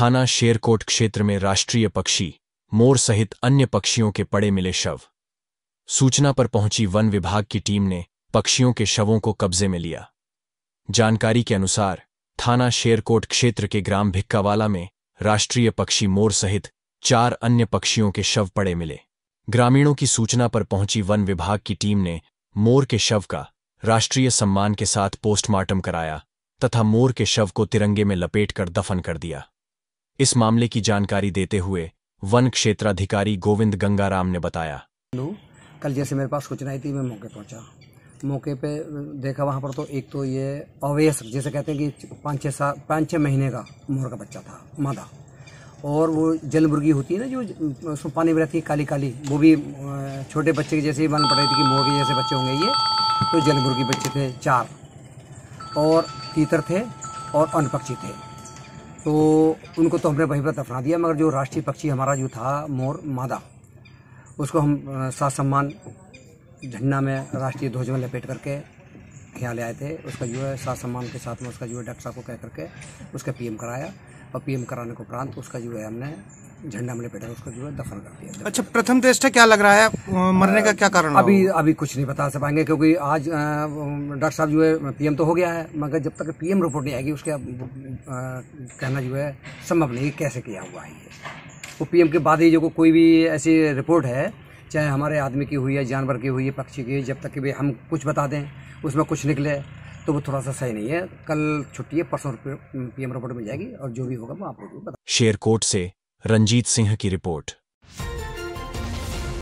थाना शेरकोट क्षेत्र में राष्ट्रीय पक्षी मोर सहित अन्य पक्षियों के पड़े मिले शव सूचना पर पहुंची वन विभाग की टीम ने पक्षियों के शवों को कब्जे में लिया जानकारी के अनुसार थाना शेरकोट क्षेत्र के ग्राम भिक्कावाला में राष्ट्रीय पक्षी मोर सहित चार अन्य पक्षियों के शव पड़े मिले ग्रामीणों की सूचना पर पहुंची वन विभाग की टीम ने मोर के शव का राष्ट्रीय सम्मान के साथ पोस्टमार्टम कराया तथा मोर के शव को तिरंगे में लपेट कर दफन कर दिया इस मामले की जानकारी देते हुए वन क्षेत्राधिकारी गोविंद गंगाराम ने बताया कल जैसे मेरे पास सूचना आई थी मैं मौके पहुंचा मौके पे देखा वहां पर तो एक तो ये अवेस जैसे कहते हैं कि पाँच छः साल पाँच छः महीने का मोर का बच्चा था मादा और वो जल मुर्गी होती है ना जो उसमें पानी में रहती है काली काली वो भी छोटे बच्चे के जैसे ही मालूम पड़ रही थी कि मोर के जैसे बच्चे होंगे ये तो जल मुर्गी बच्चे थे चार और तीतर थे और अनपक्षी थे तो उनको तो हमने वहीं पर दफना दिया मगर जो राष्ट्रीय पक्षी हमारा जो था मोर मादा उसको हम सात सम्मान झंडा में राष्ट्रीय ध्वज में लपेट करके यहाँ ले आए थे उसका जो है सास सम्मान के साथ में उसका जो है डॉक्टर साहब को कह करके उसका पीएम कराया और पीएम कराने के उपरांत उसका जो है हमने झंडा हमने पेटा उसका जो है दफन कर दिया अच्छा प्रथम टेस्ट है क्या लग रहा है मरने का क्या कारण अभी अभी कुछ नहीं बता सक पाएंगे क्योंकि आज डॉक्टर साहब जो है पीएम तो हो गया है मगर जब तक पीएम रिपोर्ट नहीं आएगी उसके कहना जो है संभव नहीं कैसे किया हुआ है वो पीएम के बाद ही जो कोई भी ऐसी रिपोर्ट है चाहे हमारे आदमी की हुई है जानवर की हुई है पक्षी की हुई जब तक कि भाई हम कुछ बता दें उसमें कुछ निकले तो वो थोड़ा सा सही नहीं है कल छुट्टी है परसों पीएम रिपोर्ट मिल जाएगी और जो भी होगा वो आप बता शेरकोट से रंजीत सिंह की रिपोर्ट